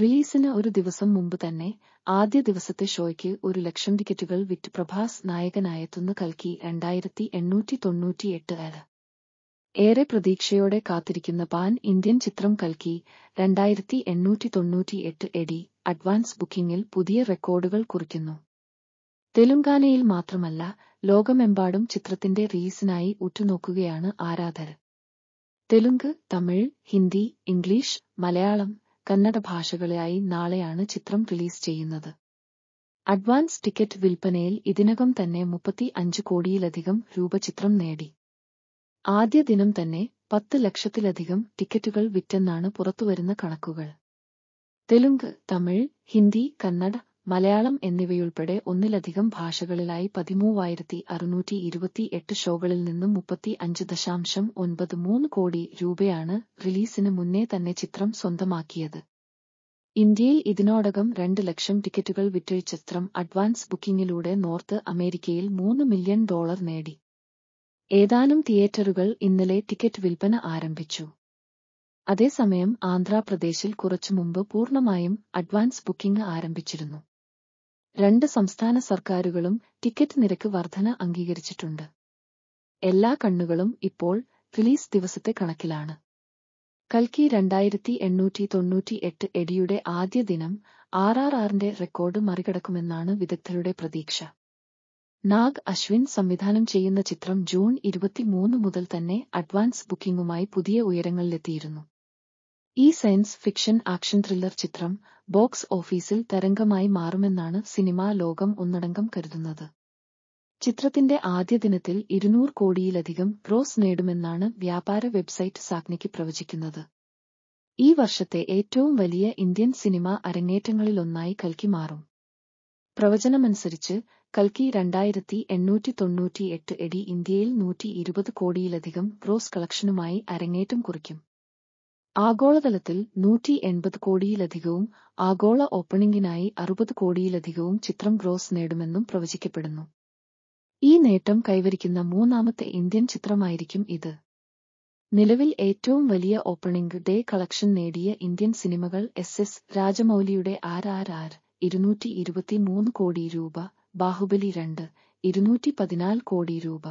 റിലീസിന് ഒരു ദിവസം മുമ്പ് തന്നെ ആദ്യ ദിവസത്തെ ഷോയ്ക്ക് ഒരു ലക്ഷം ടിക്കറ്റുകൾ വിറ്റ് പ്രഭാസ് നായകനായെത്തുന്ന കൽക്കി രണ്ടായിരത്തി എണ്ണൂറ്റി തൊണ്ണൂറ്റിയെട്ട് ആറ് ഏറെ പ്രതീക്ഷയോടെ കാത്തിരിക്കുന്ന പാൻ ഇന്ത്യൻ ചിത്രം കൽക്കി രണ്ടായിരത്തി എണ്ണൂറ്റി തൊണ്ണൂറ്റിയെട്ട് എഡി അഡ്വാൻസ് ബുക്കിംഗിൽ പുതിയ റെക്കോർഡുകൾ കുറിക്കുന്നു തെലുങ്കാനയിൽ മാത്രമല്ല ലോകമെമ്പാടും ചിത്രത്തിന്റെ റിലീസിനായി ഉറ്റുനോക്കുകയാണ് ആരാധകർ തെലുങ്ക് തമിഴ് ഹിന്ദി ഇംഗ്ലീഷ് മലയാളം കന്നഡ ഭാഷകളായി നാളെയാണ് ചിത്രം റിലീസ് ചെയ്യുന്നത് അഡ്വാൻസ് ടിക്കറ്റ് വിൽപ്പനയിൽ ഇതിനകം തന്നെ മുപ്പത്തി അഞ്ച് കോടിയിലധികം രൂപ ചിത്രം നേടി ആദ്യ ദിനം തന്നെ പത്ത് ലക്ഷത്തിലധികം ടിക്കറ്റുകൾ വിറ്റെന്നാണ് പുറത്തുവരുന്ന കണക്കുകൾ തെലുങ്ക് തമിഴ് ഹിന്ദി കന്നഡ മലയാളം എന്നിവയുൾപ്പെടെ ഒന്നിലധികം ഭാഷകളിലായി പതിമൂവായിരത്തി ഇരുപത്തി എട്ട് ഷോകളിൽ നിന്നും മുപ്പത്തി അഞ്ച് ദശാംശം ഒൻപത് മൂന്ന് കോടി രൂപയാണ് റിലീസിന് മുന്നേ തന്നെ ചിത്രം സ്വന്തമാക്കിയത് ഇന്ത്യയിൽ ഇതിനോടകം രണ്ട് ലക്ഷം ടിക്കറ്റുകൾ വിറ്റഴിച്ച ചിത്രം അഡ്വാൻസ് ബുക്കിംഗിലൂടെ നോർത്ത് അമേരിക്കയിൽ മൂന്ന് മില്യൺ ഡോളർ നേടി ഏതാനും തിയേറ്ററുകൾ ഇന്നലെ ടിക്കറ്റ് വിൽപ്പന ആരംഭിച്ചു അതേസമയം ആന്ധ്രാപ്രദേശിൽ കുറച്ചു മുമ്പ് പൂർണ്ണമായും അഡ്വാൻസ് ബുക്കിംഗ് ആരംഭിച്ചിരുന്നു രണ്ട് സംസ്ഥാന സർക്കാരുകളും ടിക്കറ്റ് നിരക്ക് വർധന അംഗീകരിച്ചിട്ടുണ്ട് എല്ലാ കണ്ണുകളും ഇപ്പോൾ ഫിലീസ് ദിവസത്തെ കണക്കിലാണ് കൽക്കി രണ്ടായിരത്തി എണ്ണൂറ്റി തൊണ്ണൂറ്റി എട്ട് എടിയുടെ ആദ്യ ദിനം ആർ ആർ ആറിന്റെ റെക്കോർഡ് മറികടക്കുമെന്നാണ് വിദഗ്ധരുടെ പ്രതീക്ഷ നാഗ് അശ്വിൻ സംവിധാനം ചെയ്യുന്ന ചിത്രം ജൂൺ ഇരുപത്തിമൂന്ന് മുതൽ തന്നെ അഡ്വാൻസ് ബുക്കിംഗുമായി പുതിയ ഉയരങ്ങളിലെത്തിയിരുന്നു ഈ സയൻസ് ഫിക്ഷൻ ആക്ഷൻ ത്രില്ലർ ചിത്രം ബോക്സ് ഓഫീസിൽ തരംഗമായി മാറുമെന്നാണ് സിനിമാ ലോകം ഒന്നടങ്കം കരുതുന്നത് ചിത്രത്തിന്റെ ആദ്യ ദിനത്തിൽ ഇരുന്നൂറ് കോടിയിലധികം ക്രോസ് നേടുമെന്നാണ് വ്യാപാര വെബ്സൈറ്റ് സാഗ്നിക്ക് പ്രവചിക്കുന്നത് ഈ വർഷത്തെ ഏറ്റവും വലിയ ഇന്ത്യൻ സിനിമ അരങ്ങേറ്റങ്ങളിലൊന്നായി കൽക്കി മാറും പ്രവചനമനുസരിച്ച് കൽക്കി രണ്ടായിരത്തി എണ്ണൂറ്റി തൊണ്ണൂറ്റിയെട്ട് എടി ഇന്ത്യയിൽ നൂറ്റി ഇരുപത് കോടിയിലധികം ക്രോസ് കളക്ഷനുമായി അരങ്ങേറ്റം കുറിക്കും ആഗോളതലത്തിൽ നൂറ്റി എൺപത് കോടിയിലധികവും ആഗോള ഓപ്പണിംഗിനായി അറുപത് കോടിയിലധികവും ചിത്രം ഗ്രോസ് നേടുമെന്നും പ്രവചിക്കപ്പെടുന്നു ഈ നേട്ടം കൈവരിക്കുന്ന മൂന്നാമത്തെ ഇന്ത്യൻ ചിത്രമായിരിക്കും ഇത് നിലവിൽ ഏറ്റവും വലിയ ഓപ്പണിംഗ് ഡേ കളക്ഷൻ നേടിയ ഇന്ത്യൻ സിനിമകൾ എസ് എസ് രാജമൌലിയുടെ ആർ ആർ ആർ ഇരുന്നൂറ്റി ഇരുപത്തിമൂന്ന് കോടി രൂപ ബാഹുബലി രണ്ട് ഇരുന്നൂറ്റി പതിനാല് കോടി രൂപ